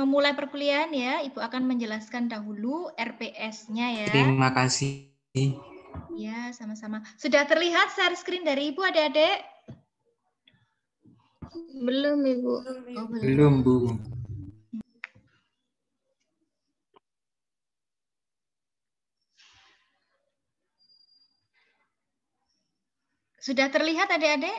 memulai perkuliahan ya, Ibu akan menjelaskan dahulu RPS-nya ya. Terima kasih. Ya, sama-sama. Sudah terlihat share screen dari Ibu, adik-adik? Belum, Ibu. Oh, belum. belum, Bu. Sudah terlihat, adik-adik?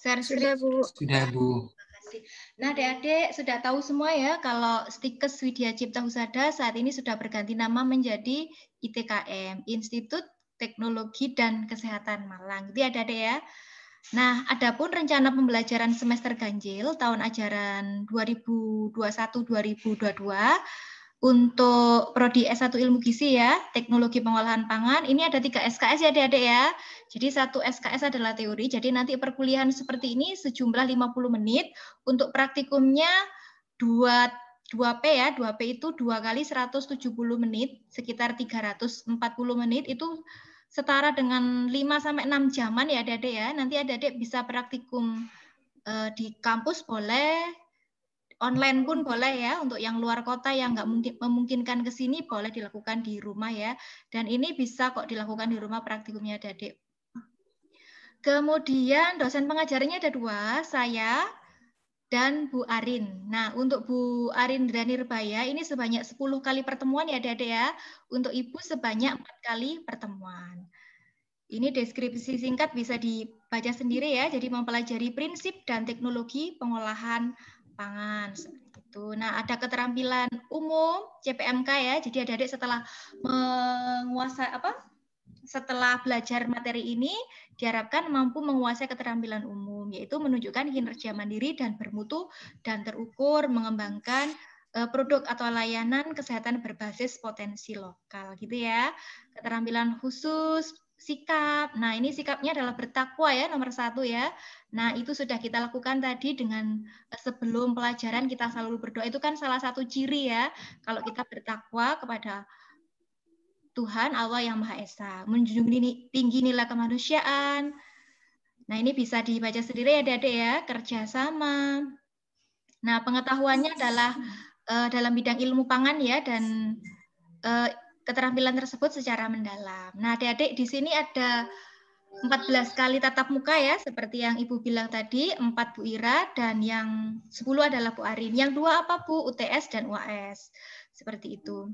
Share Sudah, Bu. Sudah, Bu sih. Nah, adik-adik sudah tahu semua ya kalau Stikes Widya Cipta Husada saat ini sudah berganti nama menjadi ITKM, Institut Teknologi dan Kesehatan Malang. Jadi, ada deh ya. Nah, adapun rencana pembelajaran semester ganjil tahun ajaran 2021-2022 untuk prodi S1 Ilmu Gizi ya, Teknologi Pengolahan Pangan, ini ada tiga SKS ya adik-adik ya. Jadi satu SKS adalah teori, jadi nanti perkuliahan seperti ini sejumlah 50 menit, untuk praktikumnya 2, 2P ya, 2P itu 2 kali 170 menit, sekitar 340 menit, itu setara dengan 5-6 sampai jaman ya adik-adik ya. Nanti adik-adik bisa praktikum eh, di kampus boleh, online pun boleh ya untuk yang luar kota yang nggak mungkin memungkinkan ke sini boleh dilakukan di rumah ya dan ini bisa kok dilakukan di rumah praktikumnya Dadik. Kemudian dosen pengajarnya ada dua, saya dan Bu Arin. Nah, untuk Bu Arin Nirbaya ini sebanyak 10 kali pertemuan ya Dede ya. Untuk Ibu sebanyak 4 kali pertemuan. Ini deskripsi singkat bisa dibaca sendiri ya. Jadi mempelajari prinsip dan teknologi pengolahan lapangan itu. Nah, ada keterampilan umum CPMK ya. Jadi adik-adik setelah menguasai apa? Setelah belajar materi ini diharapkan mampu menguasai keterampilan umum yaitu menunjukkan kinerja mandiri dan bermutu dan terukur mengembangkan eh, produk atau layanan kesehatan berbasis potensi lokal gitu ya. Keterampilan khusus sikap. Nah, ini sikapnya adalah bertakwa ya nomor satu ya. Nah, itu sudah kita lakukan tadi dengan eh, sebelum pelajaran kita selalu berdoa. Itu kan salah satu ciri ya. Kalau kita bertakwa kepada Tuhan Allah yang Maha Esa. Menjunjung tinggi nilai kemanusiaan. Nah, ini bisa dibaca sendiri ya, Dede ya. Kerjasama. Nah, pengetahuannya adalah eh, dalam bidang ilmu pangan ya dan eh, keterampilan tersebut secara mendalam. Nah, adik-adik di sini ada 14 kali tatap muka ya, seperti yang Ibu bilang tadi, 4 Bu Ira dan yang 10 adalah Bu Arin. Yang dua apa Bu? UTS dan UAS. Seperti itu.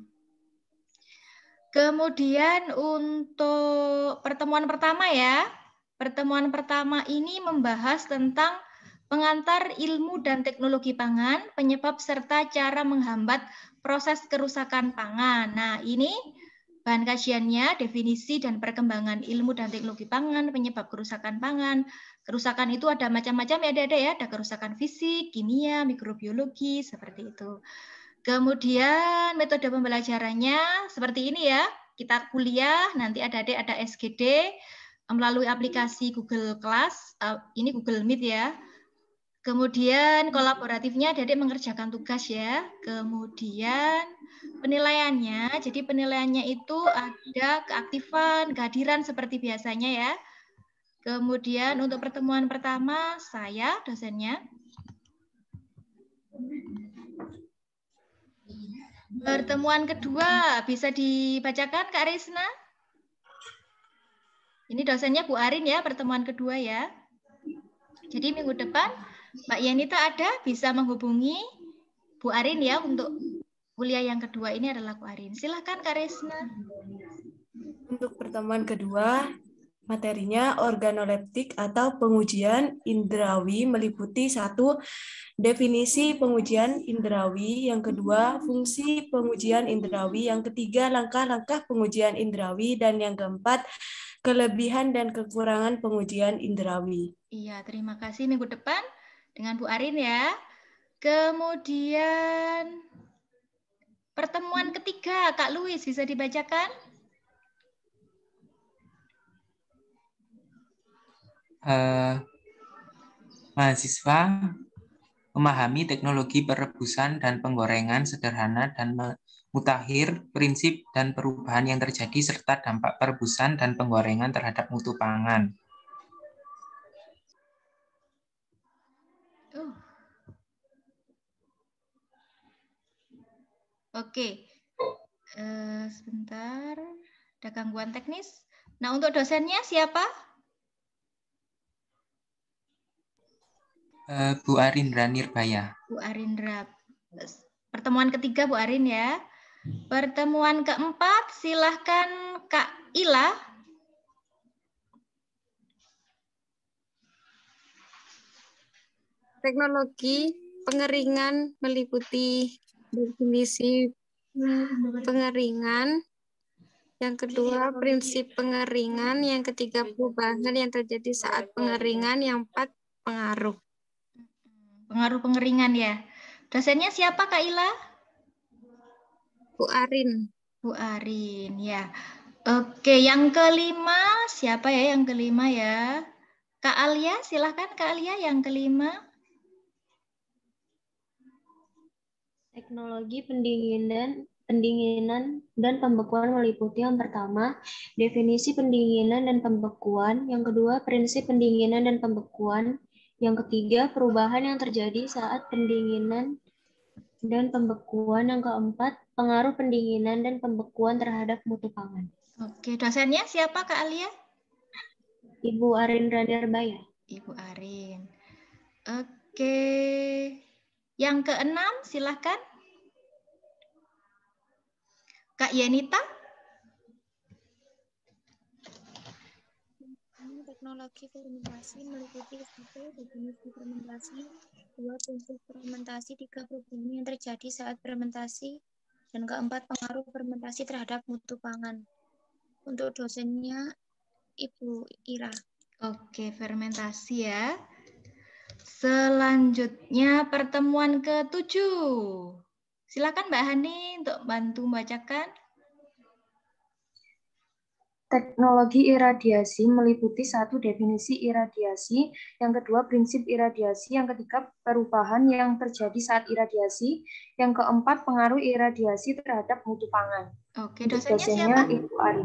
Kemudian untuk pertemuan pertama ya, pertemuan pertama ini membahas tentang pengantar ilmu dan teknologi pangan, penyebab serta cara menghambat proses kerusakan pangan. Nah, ini bahan kajiannya, definisi dan perkembangan ilmu dan teknologi pangan, penyebab kerusakan pangan. Kerusakan itu ada macam-macam ya, ada ya, ada kerusakan fisik, kimia, mikrobiologi, seperti itu. Kemudian metode pembelajarannya seperti ini ya, kita kuliah, nanti ada ada SGD, melalui aplikasi Google Class, eh, ini Google Meet ya, Kemudian kolaboratifnya dari mengerjakan tugas ya. Kemudian penilaiannya, jadi penilaiannya itu ada keaktifan, kehadiran seperti biasanya ya. Kemudian untuk pertemuan pertama saya dosennya. Pertemuan kedua bisa dibacakan Kak Risna? Ini dosennya Bu Arin ya pertemuan kedua ya. Jadi minggu depan Mbak Yanita ada bisa menghubungi Bu Arin ya untuk kuliah yang kedua ini adalah Bu Arin. Silahkan Kak Resna. Untuk pertemuan kedua, materinya organoleptik atau pengujian indrawi meliputi satu definisi pengujian indrawi, yang kedua fungsi pengujian indrawi, yang ketiga langkah-langkah pengujian indrawi, dan yang keempat kelebihan dan kekurangan pengujian indrawi. Iya, terima kasih. Minggu depan dengan Bu Arin ya. Kemudian pertemuan ketiga Kak Luis bisa dibacakan? Uh, mahasiswa memahami teknologi perebusan dan penggorengan sederhana dan mutakhir, prinsip dan perubahan yang terjadi serta dampak perebusan dan penggorengan terhadap mutu pangan. Oke, uh, sebentar. Ada gangguan teknis. Nah, untuk dosennya siapa? Uh, Bu Arindra Nirbaya. Bu Arindra. Pertemuan ketiga Bu Arin ya. Pertemuan keempat, silahkan Kak Ila. Teknologi pengeringan meliputi definisi pengeringan, yang kedua prinsip pengeringan, yang ketiga perubahan yang terjadi saat pengeringan, yang empat pengaruh. Pengaruh pengeringan ya. Dosennya siapa Kak Ila? Bu Arin. Bu Arin, ya. Oke, yang kelima siapa ya yang kelima ya? Kak Alia, silahkan Kak Alia yang kelima. Teknologi pendinginan pendinginan dan pembekuan meliputi yang pertama, definisi pendinginan dan pembekuan, yang kedua, prinsip pendinginan dan pembekuan, yang ketiga, perubahan yang terjadi saat pendinginan dan pembekuan, yang keempat, pengaruh pendinginan dan pembekuan terhadap mutu pangan. Oke, dosennya siapa Kak Alia? Ibu Arin Radarbaya. Ibu Arin. Oke. Yang keenam, silahkan. Kak Yenita. Teknologi fermentasi meliputi satu jenis fermentasi, dua proses fermentasi, tiga perubahan yang terjadi saat fermentasi, dan keempat pengaruh fermentasi terhadap mutu pangan. Untuk dosennya Ibu Ira. Oke, fermentasi ya. Selanjutnya pertemuan ke-7. Silakan Mbak Hani untuk bantu membacakan. Teknologi iradiasi meliputi satu definisi iradiasi, yang kedua prinsip iradiasi, yang ketiga perubahan yang terjadi saat iradiasi, yang keempat pengaruh iradiasi terhadap mutu pangan. Oke, dosennya, dosennya siapa? Ibu Ari.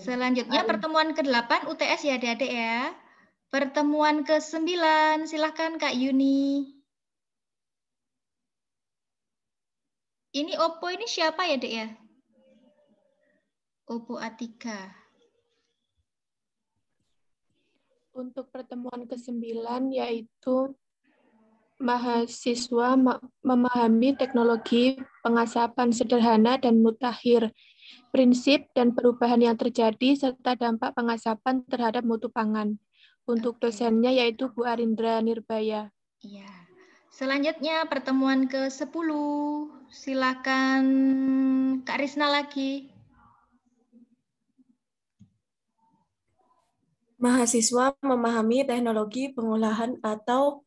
Selanjutnya pertemuan ke-8 UTS ya adik-adik ya. Pertemuan ke-9, silahkan Kak Yuni. Ini Oppo ini siapa ya, Dek ya? Oppo Atika. Untuk pertemuan ke-9 yaitu mahasiswa memahami teknologi pengasapan sederhana dan mutakhir, prinsip dan perubahan yang terjadi serta dampak pengasapan terhadap mutu pangan untuk dosennya yaitu Bu Arindra Nirbaya. Iya. Selanjutnya pertemuan ke-10. Silakan Kak Risna lagi. Mahasiswa memahami teknologi pengolahan atau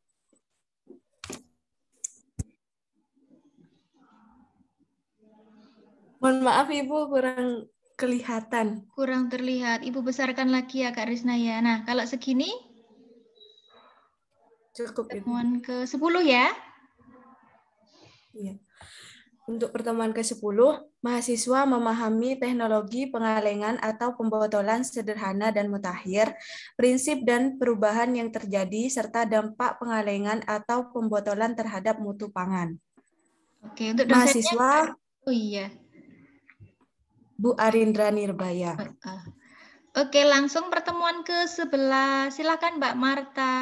Mohon maaf Ibu kurang kelihatan. Kurang terlihat. Ibu besarkan lagi ya Kak Risna ya. Nah, kalau segini cukup pertemuan ke 10 ya. Iya. Untuk pertemuan ke-10, mahasiswa memahami teknologi pengalengan atau pembotolan sederhana dan mutakhir, prinsip dan perubahan yang terjadi, serta dampak pengalengan atau pembotolan terhadap mutu pangan. Oke, untuk mahasiswa, oh iya, Bu Arindra Nirbaya. Ah, ah. Oke, langsung pertemuan ke sebelah. Silakan Mbak Marta.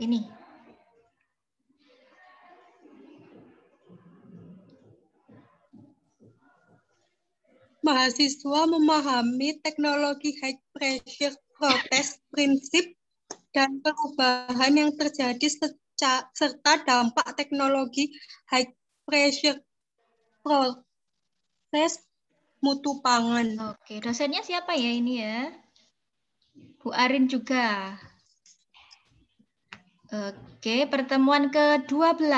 Ini. Mahasiswa memahami teknologi high pressure protes prinsip dan perubahan yang terjadi serta dampak teknologi high pressure proses mutu pangan. Oke, dosennya siapa ya ini ya? Bu Arin juga. Oke, pertemuan ke-12.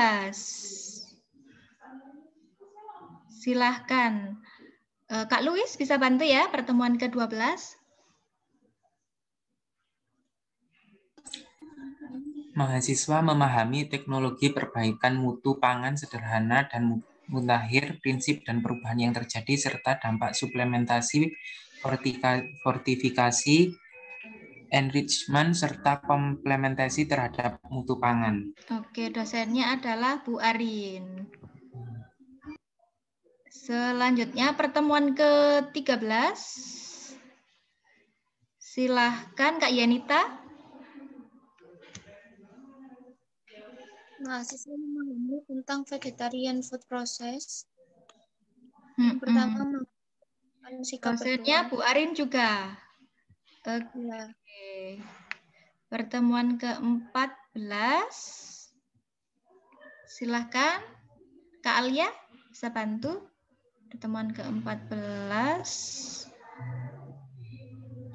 Silahkan. Eh, Kak Luis bisa bantu ya pertemuan ke-12? Mahasiswa memahami teknologi perbaikan mutu pangan sederhana dan mutu mutakhir, prinsip dan perubahan yang terjadi, serta dampak suplementasi, fortifikasi, enrichment, serta komplementasi terhadap mutu pangan. Oke, dosennya adalah Bu Arin. Selanjutnya pertemuan ke-13. Silahkan Kak Yanita. nah mahasiswa memahami tentang vegetarian food process. Hmm, pertama, hmm. sikap Maksudnya Bu Arin juga. Oke. Okay. Ya. Pertemuan ke-14. Silahkan. Kak Alia, bisa bantu? Pertemuan ke-14.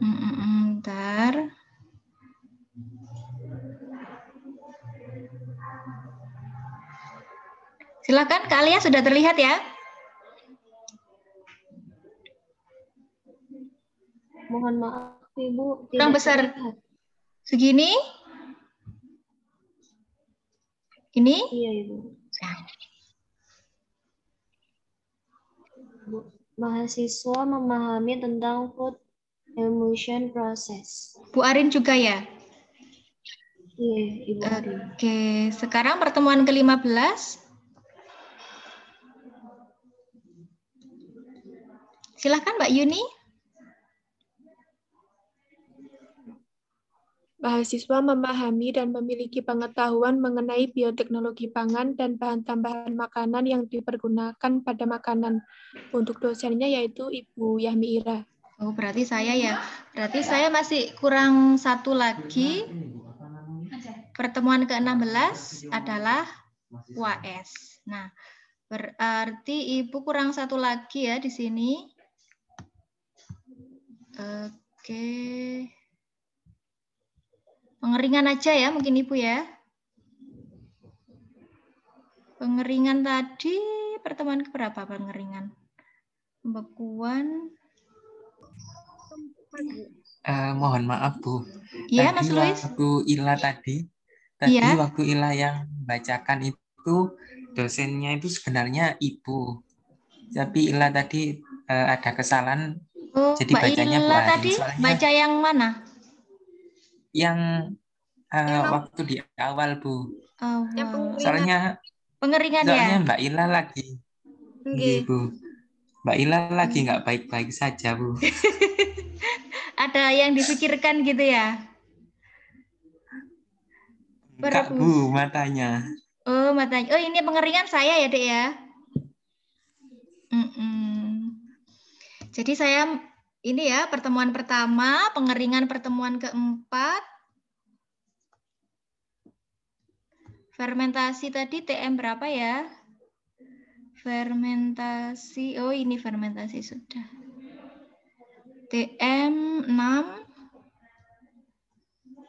Hmm, bentar. Silakan kalian sudah terlihat ya. Mohon maaf Ibu. Kurang besar. Segini? Ini? Iya Ibu. Nah. mahasiswa memahami tentang food emulsion process. Bu Arin juga ya? Iya, Ibu Arin. Oke, sekarang pertemuan ke-15. Silahkan Mbak Yuni. Mahasiswa memahami dan memiliki pengetahuan mengenai bioteknologi pangan dan bahan tambahan makanan yang dipergunakan pada makanan. Untuk dosennya yaitu Ibu Yahmi Ira. Oh, berarti saya ya. Berarti saya masih kurang satu lagi. Pertemuan ke-16 adalah UAS. Nah, berarti Ibu kurang satu lagi ya di sini. Oke. Pengeringan aja ya mungkin Ibu ya. Pengeringan tadi pertemuan keberapa pengeringan? Pembekuan. Uh, mohon maaf Bu. Iya Mas Luis. Waktu Ila tadi, tadi ya. waktu Ila yang bacakan itu dosennya itu sebenarnya Ibu. Tapi Ila tadi uh, ada kesalahan Oh, Jadi Mbak bacanya Ila pelan. tadi Soalnya baca yang mana? Yang uh, waktu di awal, Bu. Oh, wow. Soalnya pengeringan ya? soalnya ya. Mbak Ila lagi. Okay. Iya, Bu. Mbak Ila lagi hmm. nggak baik-baik saja, Bu. Ada yang dipikirkan gitu ya? Enggak, Bu, matanya. Oh, matanya. Oh, ini pengeringan saya ya, Dek ya? Mm -mm. Jadi saya ini ya pertemuan pertama, pengeringan pertemuan keempat. Fermentasi tadi TM berapa ya? Fermentasi, oh ini fermentasi sudah. TM 6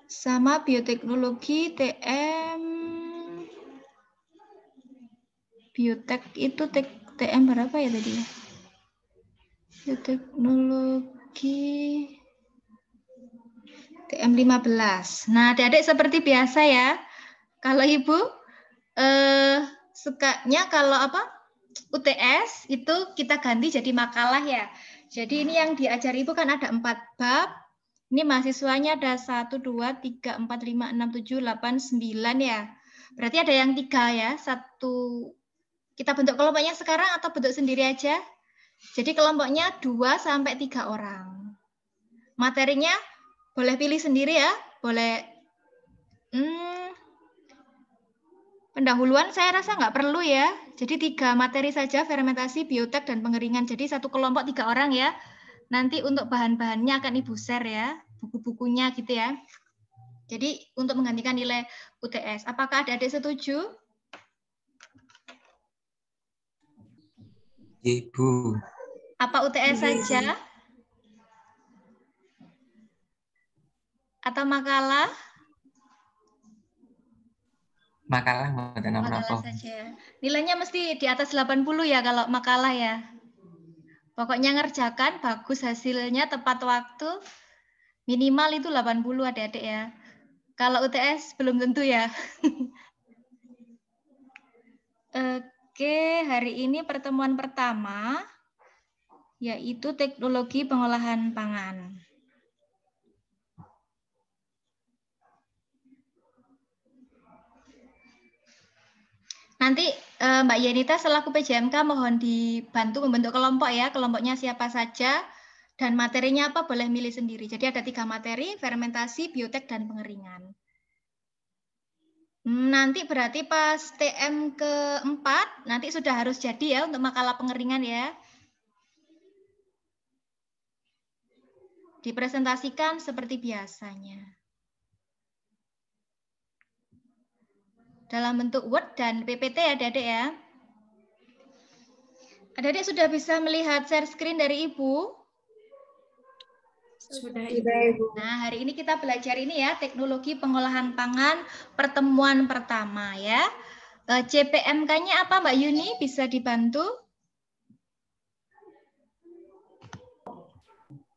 sama bioteknologi TM biotek itu TM berapa ya tadi ya? ya, teknologi TM15. Nah, adik-adik seperti biasa ya. Kalau Ibu eh sukanya kalau apa? UTS itu kita ganti jadi makalah ya. Jadi ini yang diajar Ibu kan ada empat bab. Ini mahasiswanya ada 1, 2, 3, 4, 5, 6, 7, 8, 9 ya. Berarti ada yang tiga ya. Satu kita bentuk kelompoknya sekarang atau bentuk sendiri aja? Jadi kelompoknya 2 sampai 3 orang. Materinya boleh pilih sendiri ya, boleh hmm, pendahuluan saya rasa nggak perlu ya. Jadi tiga materi saja, fermentasi, biotek, dan pengeringan. Jadi satu kelompok tiga orang ya. Nanti untuk bahan-bahannya akan Ibu share ya, buku-bukunya gitu ya. Jadi untuk menggantikan nilai UTS. Apakah ada adik setuju? Ibu. Apa UTS saja? Atau makalah? Makalah, makalah saja. Nilainya mesti di atas 80 ya kalau makalah ya. Pokoknya ngerjakan, bagus hasilnya, tepat waktu. Minimal itu 80 adik-adik ya. Kalau UTS belum tentu ya. Eh, Oke, hari ini pertemuan pertama yaitu teknologi pengolahan pangan. Nanti eh, Mbak Yenita selaku PJMK mohon dibantu membentuk kelompok ya, kelompoknya siapa saja dan materinya apa boleh milih sendiri. Jadi ada tiga materi, fermentasi, biotek, dan pengeringan. Nanti berarti pas TM keempat, nanti sudah harus jadi ya untuk makalah pengeringan ya. Dipresentasikan seperti biasanya. Dalam bentuk Word dan PPT ya, Dede ya. Dede sudah bisa melihat share screen dari Ibu? Sudah, Ibu. Nah, hari ini kita belajar ini ya, teknologi pengolahan pangan pertemuan pertama ya. CPMK-nya eh, apa Mbak Yuni? Bisa dibantu?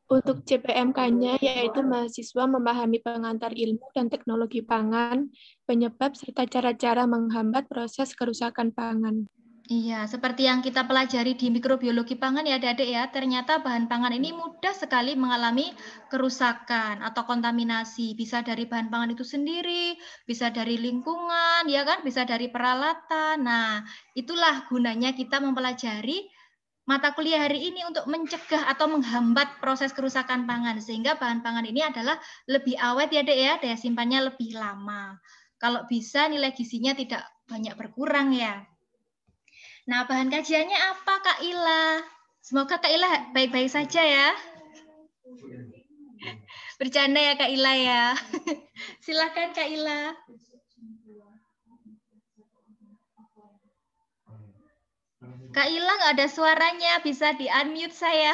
Untuk CPMK-nya yaitu mahasiswa memahami pengantar ilmu dan teknologi pangan, penyebab serta cara-cara menghambat proses kerusakan pangan. Iya, seperti yang kita pelajari di mikrobiologi pangan ya, Dadek ya, ternyata bahan pangan ini mudah sekali mengalami kerusakan atau kontaminasi. Bisa dari bahan pangan itu sendiri, bisa dari lingkungan, ya kan, bisa dari peralatan. Nah, itulah gunanya kita mempelajari mata kuliah hari ini untuk mencegah atau menghambat proses kerusakan pangan sehingga bahan pangan ini adalah lebih awet ya, Dek ya, daya simpannya lebih lama. Kalau bisa nilai gizinya tidak banyak berkurang ya. Nah, bahan kajiannya apa Kak Ila? Semoga Kak Ila baik-baik saja ya. Bercanda ya Kak Ila ya. Silakan Kak Ila. Kak Ila nggak ada suaranya, bisa di unmute saya.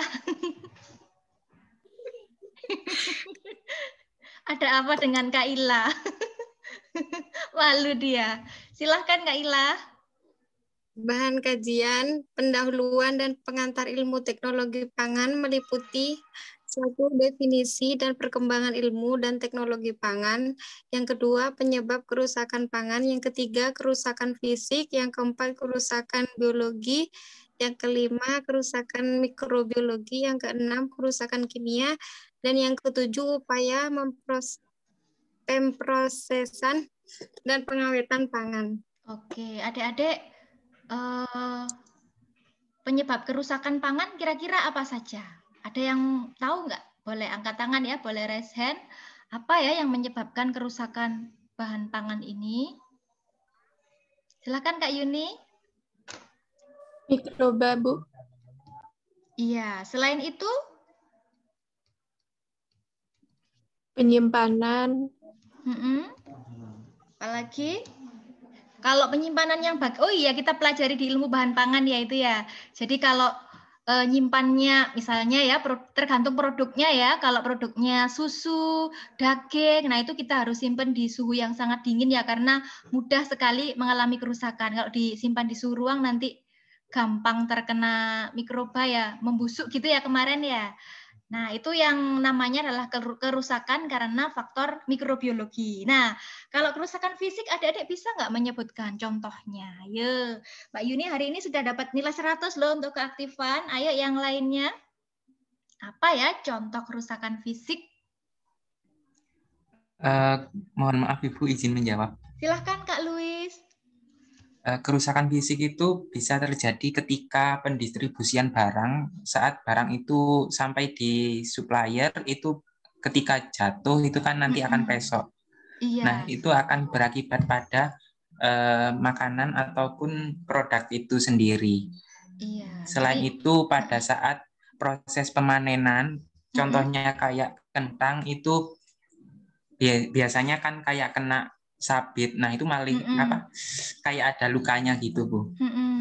ada apa dengan Kak Ila? malu dia. Silahkan Kak Ila. Bahan kajian, pendahuluan, dan pengantar ilmu teknologi pangan meliputi satu definisi dan perkembangan ilmu dan teknologi pangan, yang kedua penyebab kerusakan pangan, yang ketiga kerusakan fisik, yang keempat kerusakan biologi, yang kelima kerusakan mikrobiologi, yang keenam kerusakan kimia, dan yang ketujuh upaya pemprosesan dan pengawetan pangan. Oke, adik-adik Eh, penyebab kerusakan pangan kira-kira apa saja? Ada yang tahu nggak? Boleh angkat tangan ya, boleh raise hand. Apa ya yang menyebabkan kerusakan bahan pangan ini? Silakan Kak Yuni. Mikroba, Bu. Iya, selain itu penyimpanan. Mm -mm. Apalagi? Kalau penyimpanan yang bagus, oh iya kita pelajari di ilmu bahan pangan ya itu ya. Jadi kalau e, nyimpannya misalnya ya tergantung produknya ya. Kalau produknya susu, daging, nah itu kita harus simpan di suhu yang sangat dingin ya karena mudah sekali mengalami kerusakan. Kalau disimpan di suhu ruang nanti gampang terkena mikroba ya, membusuk gitu ya kemarin ya. Nah, itu yang namanya adalah kerusakan karena faktor mikrobiologi. Nah, kalau kerusakan fisik adik-adik bisa nggak menyebutkan contohnya? Ayo, iya. Mbak Yuni hari ini sudah dapat nilai 100 loh untuk keaktifan. Ayo yang lainnya. Apa ya contoh kerusakan fisik? Uh, mohon maaf Ibu izin menjawab. Silahkan Kak Luis. Eh, kerusakan fisik itu bisa terjadi ketika pendistribusian barang saat barang itu sampai di supplier itu ketika jatuh itu kan nanti akan pesok. Iya. Nah, itu akan berakibat pada eh, makanan ataupun produk itu sendiri. Iya. Selain Jadi, itu pada saat proses pemanenan contohnya kayak kentang itu biasanya kan kayak kena sabit. Nah, itu maling mm -mm. apa? Kayak ada lukanya gitu, Bu. Mm -mm.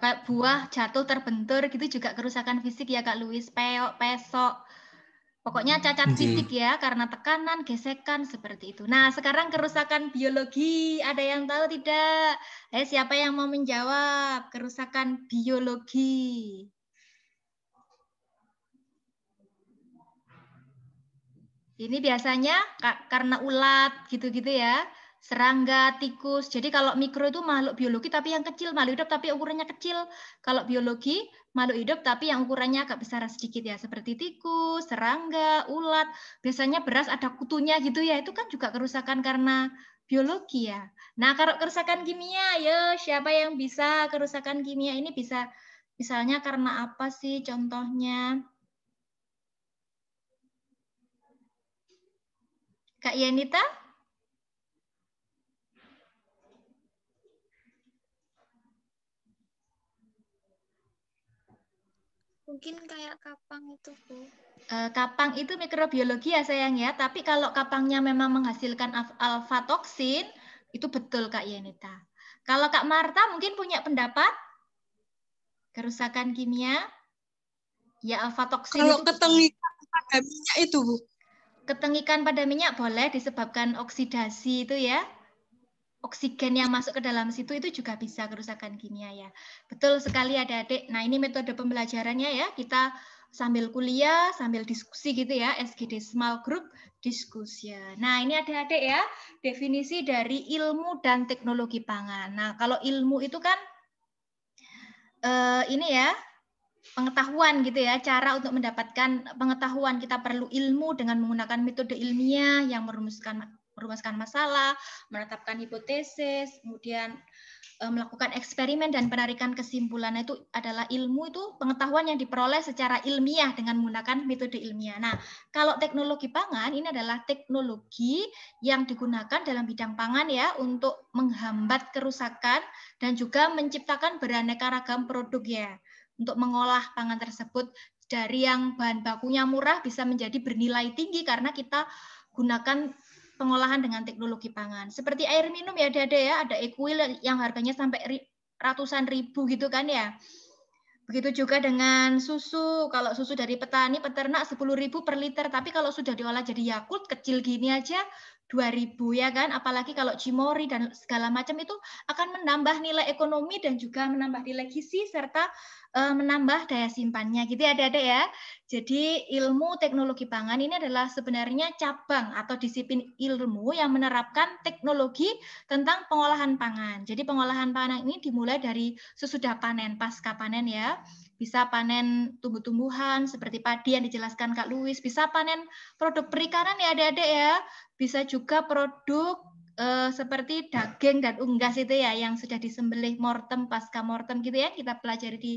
kayak buah jatuh terbentur gitu juga kerusakan fisik ya Kak Luis, peok, pesok. Pokoknya cacat iya. fisik ya karena tekanan, gesekan seperti itu. Nah, sekarang kerusakan biologi, ada yang tahu tidak? Eh, siapa yang mau menjawab kerusakan biologi? Ini biasanya karena ulat gitu-gitu ya, serangga, tikus. Jadi kalau mikro itu makhluk biologi tapi yang kecil, makhluk hidup tapi ukurannya kecil. Kalau biologi, makhluk hidup tapi yang ukurannya agak besar sedikit ya, seperti tikus, serangga, ulat. Biasanya beras ada kutunya gitu ya, itu kan juga kerusakan karena biologi ya. Nah, kalau kerusakan kimia, ya siapa yang bisa kerusakan kimia ini bisa misalnya karena apa sih contohnya? Kak Yanita? Mungkin kayak kapang itu, Bu. Eh, kapang itu mikrobiologi ya sayang ya, tapi kalau kapangnya memang menghasilkan alfa toksin, itu betul Kak Yenita. Kalau Kak Marta mungkin punya pendapat? Kerusakan kimia? Ya alfa toksin. Kalau ketengikan pada minyak itu, Bu ketengikan pada minyak boleh disebabkan oksidasi itu ya. Oksigen yang masuk ke dalam situ itu juga bisa kerusakan kimia ya. Betul sekali adik-adik. Nah ini metode pembelajarannya ya. Kita sambil kuliah, sambil diskusi gitu ya. SGD Small Group Discussion. Nah ini adik-adik ya. Definisi dari ilmu dan teknologi pangan. Nah kalau ilmu itu kan uh, ini ya pengetahuan gitu ya, cara untuk mendapatkan pengetahuan kita perlu ilmu dengan menggunakan metode ilmiah yang merumuskan merumuskan masalah, menetapkan hipotesis, kemudian e, melakukan eksperimen dan penarikan kesimpulan. itu adalah ilmu itu pengetahuan yang diperoleh secara ilmiah dengan menggunakan metode ilmiah. Nah, kalau teknologi pangan ini adalah teknologi yang digunakan dalam bidang pangan ya untuk menghambat kerusakan dan juga menciptakan beraneka ragam produk ya untuk mengolah pangan tersebut dari yang bahan bakunya murah bisa menjadi bernilai tinggi karena kita gunakan pengolahan dengan teknologi pangan. Seperti air minum ya ada ya, ada Equil yang harganya sampai ratusan ribu gitu kan ya. Begitu juga dengan susu. Kalau susu dari petani, peternak ribu per liter. Tapi kalau sudah diolah jadi Yakult, kecil gini aja 2000 ya kan apalagi kalau Cimori dan segala macam itu akan menambah nilai ekonomi dan juga menambah nilai gizi serta eh, menambah daya simpannya gitu ada ya, ada ya jadi ilmu teknologi pangan ini adalah sebenarnya cabang atau disiplin ilmu yang menerapkan teknologi tentang pengolahan pangan jadi pengolahan pangan ini dimulai dari sesudah panen pasca panen ya bisa panen tumbuh-tumbuhan seperti padi yang dijelaskan Kak Luis, bisa panen produk perikanan ya adik-adik ya, bisa juga produk eh, seperti daging dan unggas itu ya yang sudah disembelih mortem pasca mortem gitu ya kita pelajari di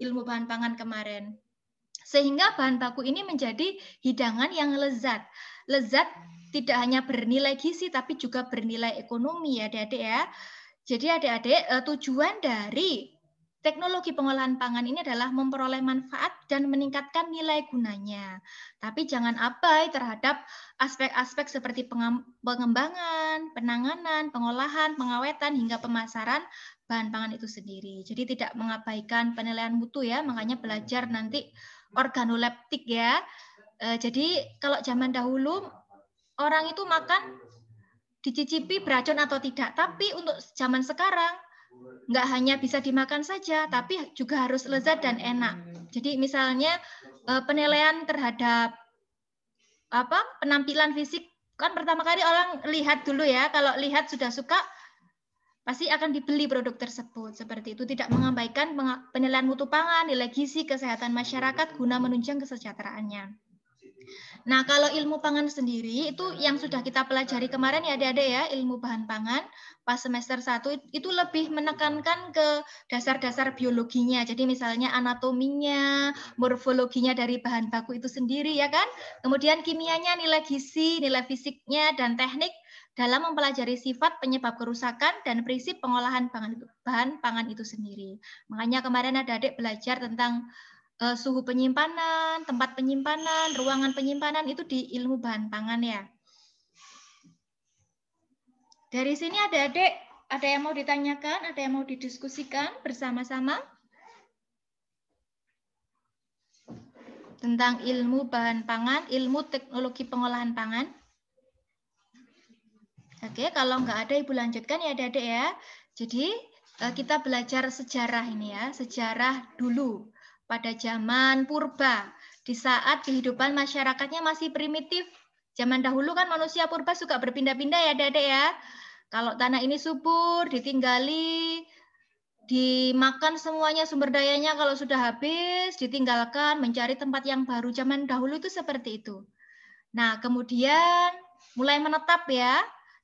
ilmu bahan pangan kemarin. Sehingga bahan baku ini menjadi hidangan yang lezat. Lezat tidak hanya bernilai gizi tapi juga bernilai ekonomi ya adik-adik ya. Jadi adik-adik eh, tujuan dari Teknologi pengolahan pangan ini adalah memperoleh manfaat dan meningkatkan nilai gunanya. Tapi jangan abai terhadap aspek-aspek seperti pengembangan, penanganan, pengolahan, pengawetan, hingga pemasaran bahan pangan itu sendiri. Jadi tidak mengabaikan penilaian mutu ya, makanya belajar nanti organoleptik ya. Eh, jadi kalau zaman dahulu orang itu makan dicicipi beracun atau tidak, tapi untuk zaman sekarang nggak hanya bisa dimakan saja, tapi juga harus lezat dan enak. Jadi misalnya eh, penilaian terhadap apa penampilan fisik kan pertama kali orang lihat dulu ya kalau lihat sudah suka pasti akan dibeli produk tersebut seperti itu tidak mengabaikan penilaian mutu pangan nilai gizi kesehatan masyarakat guna menunjang kesejahteraannya Nah, kalau ilmu pangan sendiri itu ya. yang sudah kita pelajari kemarin ya ada-ada ya, ilmu bahan pangan pas semester 1 itu lebih menekankan ke dasar-dasar biologinya. Jadi misalnya anatominya, morfologinya dari bahan baku itu sendiri ya kan. Kemudian kimianya, nilai gizi, nilai fisiknya dan teknik dalam mempelajari sifat penyebab kerusakan dan prinsip pengolahan bahan, bahan pangan itu sendiri. Makanya kemarin ada adik belajar tentang uh, suhu penyimpanan, tempat penyimpanan, ruangan penyimpanan itu di ilmu bahan pangan ya. Dari sini ada adik, ada yang mau ditanyakan, ada yang mau didiskusikan bersama-sama? Tentang ilmu bahan pangan, ilmu teknologi pengolahan pangan. Oke, kalau nggak ada Ibu lanjutkan ya adik-adik ya. Jadi eh, kita belajar sejarah ini ya, sejarah dulu pada zaman purba, di saat kehidupan masyarakatnya masih primitif. Zaman dahulu kan manusia purba suka berpindah-pindah ya, Dede ya. Kalau tanah ini subur, ditinggali, dimakan semuanya sumber dayanya kalau sudah habis, ditinggalkan, mencari tempat yang baru. Zaman dahulu itu seperti itu. Nah, kemudian mulai menetap ya.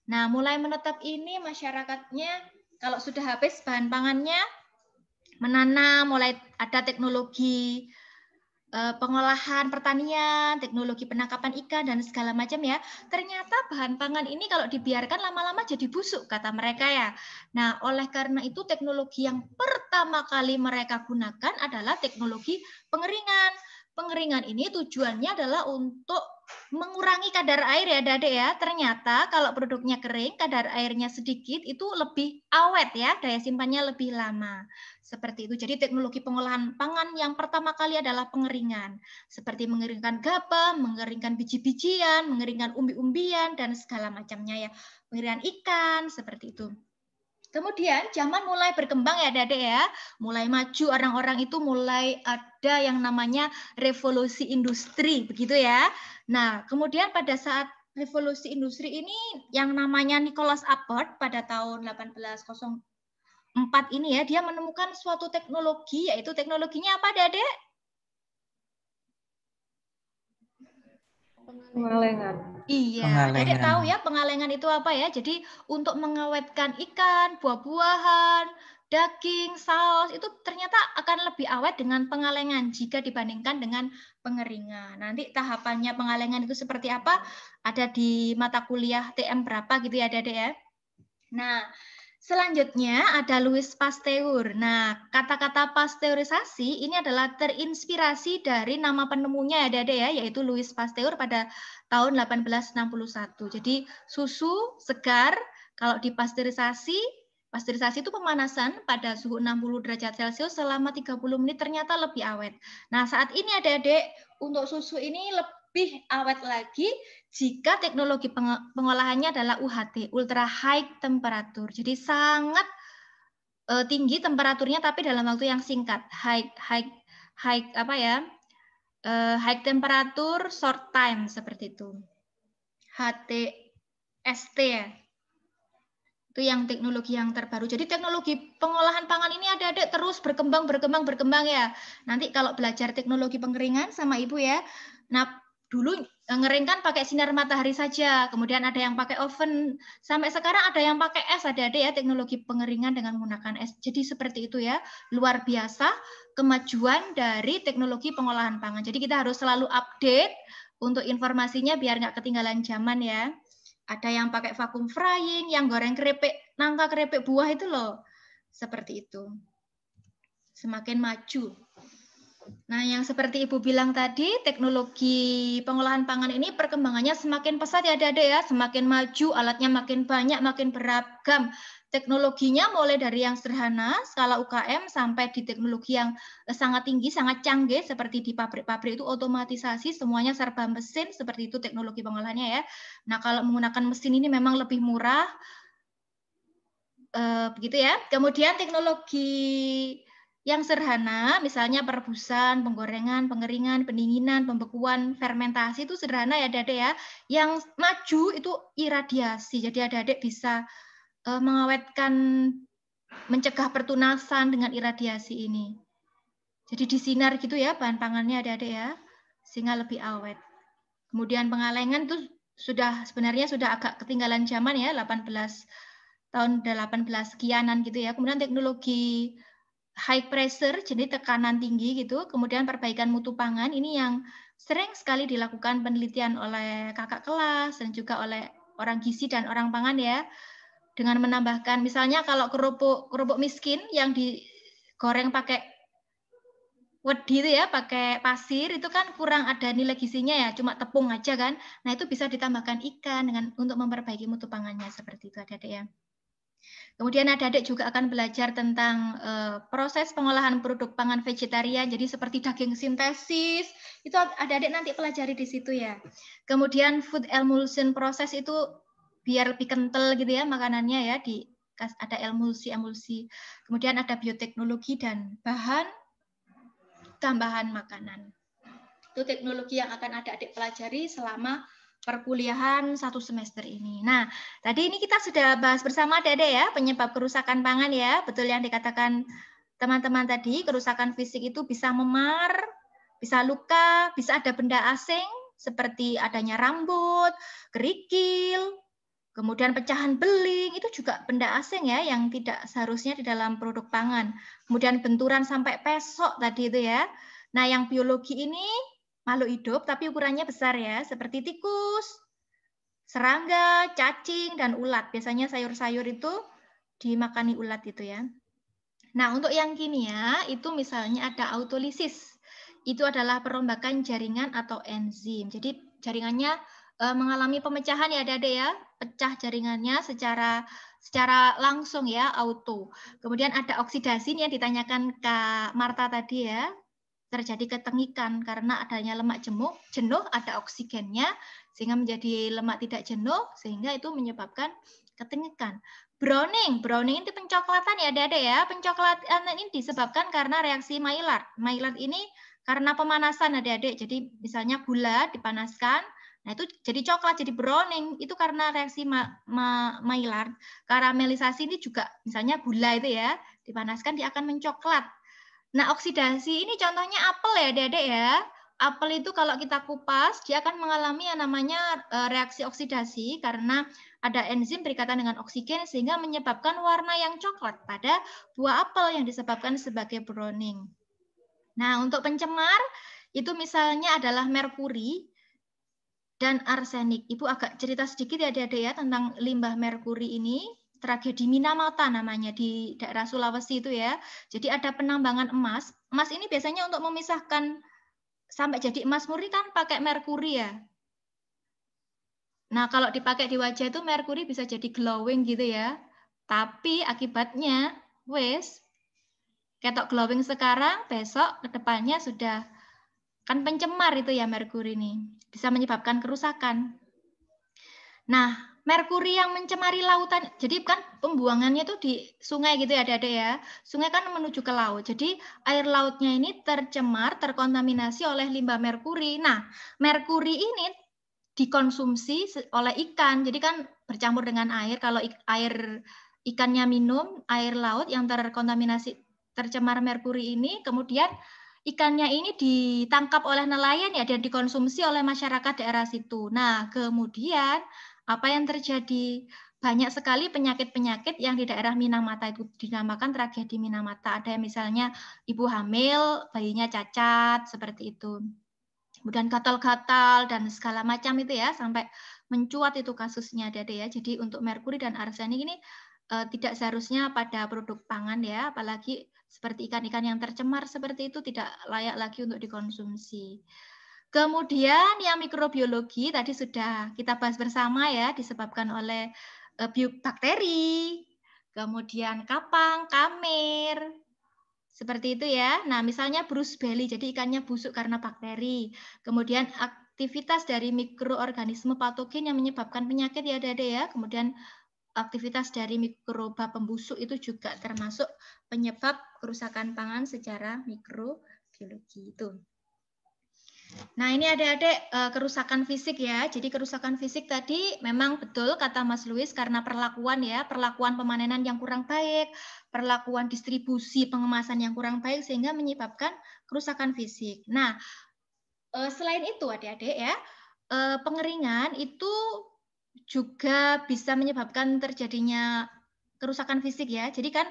Nah, mulai menetap ini masyarakatnya kalau sudah habis bahan pangannya, menanam, mulai ada teknologi eh, pengolahan pertanian, teknologi penangkapan ikan dan segala macam ya. Ternyata bahan pangan ini kalau dibiarkan lama-lama jadi busuk kata mereka ya. Nah, oleh karena itu teknologi yang pertama kali mereka gunakan adalah teknologi pengeringan. Pengeringan ini tujuannya adalah untuk mengurangi kadar air ya Dade ya. Ternyata kalau produknya kering, kadar airnya sedikit itu lebih awet ya, daya simpannya lebih lama. Seperti itu. Jadi teknologi pengolahan pangan yang pertama kali adalah pengeringan. Seperti mengeringkan gabah, mengeringkan biji-bijian, mengeringkan umbi-umbian dan segala macamnya ya. Pengeringan ikan seperti itu. Kemudian zaman mulai berkembang ya Dede ya, mulai maju orang-orang itu mulai ada yang namanya revolusi industri begitu ya. Nah, kemudian pada saat revolusi industri ini yang namanya Nicholas Abbott pada tahun 1804 ini ya, dia menemukan suatu teknologi yaitu teknologinya apa Dede? Pengalengan. Iya, pengalengan. tahu ya pengalengan itu apa ya? Jadi untuk mengawetkan ikan, buah-buahan, daging, saus itu ternyata akan lebih awet dengan pengalengan jika dibandingkan dengan pengeringan. Nanti tahapannya pengalengan itu seperti apa? Ada di mata kuliah TM berapa gitu ya, Dede ya? Nah, Selanjutnya ada Louis Pasteur. Nah, kata-kata pasteurisasi ini adalah terinspirasi dari nama penemunya ya Dede ya, yaitu Louis Pasteur pada tahun 1861. Jadi susu segar kalau dipasteurisasi, pasteurisasi itu pemanasan pada suhu 60 derajat Celcius selama 30 menit ternyata lebih awet. Nah, saat ini ada ya, dek untuk susu ini lebih awet lagi jika teknologi pengolahannya adalah UHT, ultra high temperature. Jadi sangat e, tinggi temperaturnya tapi dalam waktu yang singkat. High high high apa ya? E, high temperature short time seperti itu. HTST ya. Itu yang teknologi yang terbaru. Jadi teknologi pengolahan pangan ini ada ada terus berkembang berkembang berkembang ya. Nanti kalau belajar teknologi pengeringan sama Ibu ya. Nah, dulu eh, kan pakai sinar matahari saja, kemudian ada yang pakai oven, sampai sekarang ada yang pakai es, ada-ada ya teknologi pengeringan dengan menggunakan es. Jadi seperti itu ya, luar biasa kemajuan dari teknologi pengolahan pangan. Jadi kita harus selalu update untuk informasinya biar nggak ketinggalan zaman ya. Ada yang pakai vakum frying, yang goreng keripik, nangka keripik buah itu loh. Seperti itu. Semakin maju Nah, yang seperti Ibu bilang tadi, teknologi pengolahan pangan ini perkembangannya semakin pesat ya, Dede ya, semakin maju, alatnya makin banyak, makin beragam. Teknologinya mulai dari yang sederhana, skala UKM, sampai di teknologi yang eh, sangat tinggi, sangat canggih, seperti di pabrik-pabrik itu otomatisasi, semuanya serba mesin, seperti itu teknologi pengolahannya ya. Nah, kalau menggunakan mesin ini memang lebih murah, eh, begitu ya. Kemudian teknologi yang sederhana, misalnya perebusan, penggorengan, pengeringan, pendinginan, pembekuan, fermentasi itu sederhana ya adik ya. Yang maju itu iradiasi, jadi adik-adik bisa e, mengawetkan, mencegah pertunasan dengan iradiasi ini. Jadi disinar gitu ya bahan pangannya ada adik ya, sehingga lebih awet. Kemudian pengalengan itu sudah sebenarnya sudah agak ketinggalan zaman ya, 18 tahun 18 kianan gitu ya. Kemudian teknologi high pressure, jadi tekanan tinggi gitu, kemudian perbaikan mutu pangan ini yang sering sekali dilakukan penelitian oleh kakak kelas dan juga oleh orang gizi dan orang pangan ya. Dengan menambahkan misalnya kalau kerupuk kerupuk miskin yang digoreng pakai wedi itu ya pakai pasir itu kan kurang ada nilai gizinya ya cuma tepung aja kan nah itu bisa ditambahkan ikan dengan untuk memperbaiki mutu pangannya seperti itu ada ya Kemudian adik-adik juga akan belajar tentang uh, proses pengolahan produk pangan vegetarian, jadi seperti daging sintesis, itu adik-adik nanti pelajari di situ ya. Kemudian food emulsion proses itu biar lebih kental gitu ya makanannya ya, di ada emulsi emulsi. Kemudian ada bioteknologi dan bahan tambahan makanan. Itu teknologi yang akan adik-adik pelajari selama perkuliahan satu semester ini. Nah, tadi ini kita sudah bahas bersama Dede ya, penyebab kerusakan pangan ya. Betul yang dikatakan teman-teman tadi, kerusakan fisik itu bisa memar, bisa luka, bisa ada benda asing seperti adanya rambut, kerikil, kemudian pecahan beling, itu juga benda asing ya yang tidak seharusnya di dalam produk pangan. Kemudian benturan sampai pesok tadi itu ya. Nah, yang biologi ini makhluk hidup tapi ukurannya besar ya, seperti tikus, serangga, cacing, dan ulat. Biasanya sayur-sayur itu dimakani ulat itu ya. Nah, untuk yang kimia itu misalnya ada autolisis. Itu adalah perombakan jaringan atau enzim. Jadi jaringannya e, mengalami pemecahan ya ada ya, pecah jaringannya secara secara langsung ya auto. Kemudian ada oksidasi yang ditanyakan Kak Marta tadi ya, terjadi ketengikan karena adanya lemak jenuh, jenuh ada oksigennya sehingga menjadi lemak tidak jenuh sehingga itu menyebabkan ketengikan. Browning, browning itu pencoklatan ya, ada ya. Pencoklatan ini disebabkan karena reaksi Maillard. Maillard ini karena pemanasan adik-adik. Jadi misalnya gula dipanaskan, Nah, itu jadi coklat, jadi browning. Itu karena reaksi ma ma Maillard. Karamelisasi ini juga misalnya gula itu ya, dipanaskan dia akan mencoklat. Nah, oksidasi ini contohnya apel ya, dede ya. Apel itu kalau kita kupas, dia akan mengalami yang namanya eh, reaksi oksidasi karena ada enzim berikatan dengan oksigen sehingga menyebabkan warna yang coklat pada buah apel yang disebabkan sebagai browning. Nah, untuk pencemar itu misalnya adalah merkuri dan arsenik. Ibu agak cerita sedikit ya dede ya tentang limbah merkuri ini tragedi Minamata namanya di daerah Sulawesi itu ya. Jadi ada penambangan emas. Emas ini biasanya untuk memisahkan sampai jadi emas murni kan pakai merkuri ya. Nah, kalau dipakai di wajah itu merkuri bisa jadi glowing gitu ya. Tapi akibatnya wes ketok glowing sekarang, besok kedepannya sudah kan pencemar itu ya merkuri ini. Bisa menyebabkan kerusakan. Nah, merkuri yang mencemari lautan. Jadi kan pembuangannya tuh di sungai gitu ya, ada Dede ya. Sungai kan menuju ke laut. Jadi air lautnya ini tercemar, terkontaminasi oleh limbah merkuri. Nah, merkuri ini dikonsumsi oleh ikan. Jadi kan bercampur dengan air. Kalau air ikannya minum air laut yang terkontaminasi tercemar merkuri ini, kemudian ikannya ini ditangkap oleh nelayan ya dan dikonsumsi oleh masyarakat daerah situ. Nah, kemudian apa yang terjadi? Banyak sekali penyakit-penyakit yang di daerah Minamata itu dinamakan tragedi Minamata. Ada yang misalnya ibu hamil, bayinya cacat, seperti itu. Kemudian gatal-gatal dan segala macam itu ya, sampai mencuat itu kasusnya Dede ya. Jadi untuk merkuri dan arsenik ini e, tidak seharusnya pada produk pangan ya, apalagi seperti ikan-ikan yang tercemar seperti itu tidak layak lagi untuk dikonsumsi. Kemudian yang mikrobiologi tadi sudah kita bahas bersama ya, disebabkan oleh eh, bakteri, kemudian kapang, kamer, seperti itu ya. Nah, misalnya bruce belly, jadi ikannya busuk karena bakteri. Kemudian aktivitas dari mikroorganisme patogen yang menyebabkan penyakit ya, ada-ada ya. Kemudian aktivitas dari mikroba pembusuk itu juga termasuk penyebab kerusakan pangan secara mikrobiologi itu. Nah, ini adik-adik eh, kerusakan fisik ya. Jadi kerusakan fisik tadi memang betul kata Mas Luis karena perlakuan ya, perlakuan pemanenan yang kurang baik, perlakuan distribusi pengemasan yang kurang baik sehingga menyebabkan kerusakan fisik. Nah, eh, selain itu adik-adik ya, eh, pengeringan itu juga bisa menyebabkan terjadinya kerusakan fisik ya. Jadi kan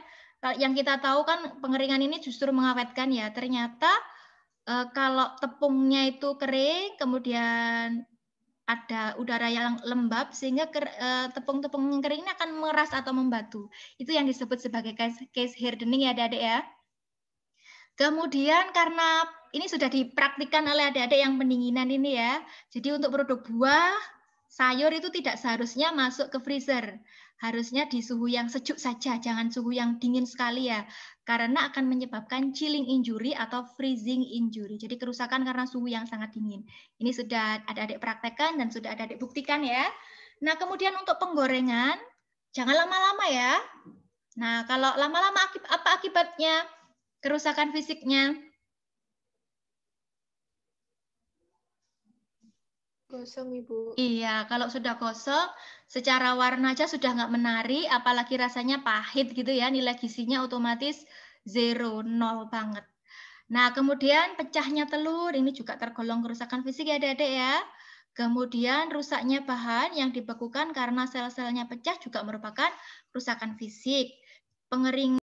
yang kita tahu kan pengeringan ini justru mengawetkan ya. Ternyata Eh, kalau tepungnya itu kering, kemudian ada udara yang lembab sehingga eh, tepung-tepung kering ini akan meras atau membatu. Itu yang disebut sebagai case, case hardening ya adik-adik ya. Kemudian karena ini sudah dipraktikkan oleh adik-adik yang pendinginan ini ya. Jadi untuk produk buah sayur itu tidak seharusnya masuk ke freezer. Harusnya di suhu yang sejuk saja, jangan suhu yang dingin sekali ya. Karena akan menyebabkan chilling injury atau freezing injury. Jadi kerusakan karena suhu yang sangat dingin. Ini sudah ada adik praktekan dan sudah ada adik buktikan ya. Nah, kemudian untuk penggorengan, jangan lama-lama ya. Nah, kalau lama-lama apa akibatnya? Kerusakan fisiknya Gosong, Ibu. Iya, kalau sudah gosong, secara warna aja sudah nggak menarik, apalagi rasanya pahit gitu ya, nilai gizinya otomatis zero, nol banget. Nah, kemudian pecahnya telur, ini juga tergolong kerusakan fisik ya adik ya. Kemudian rusaknya bahan yang dibekukan karena sel-selnya pecah juga merupakan kerusakan fisik. Pengering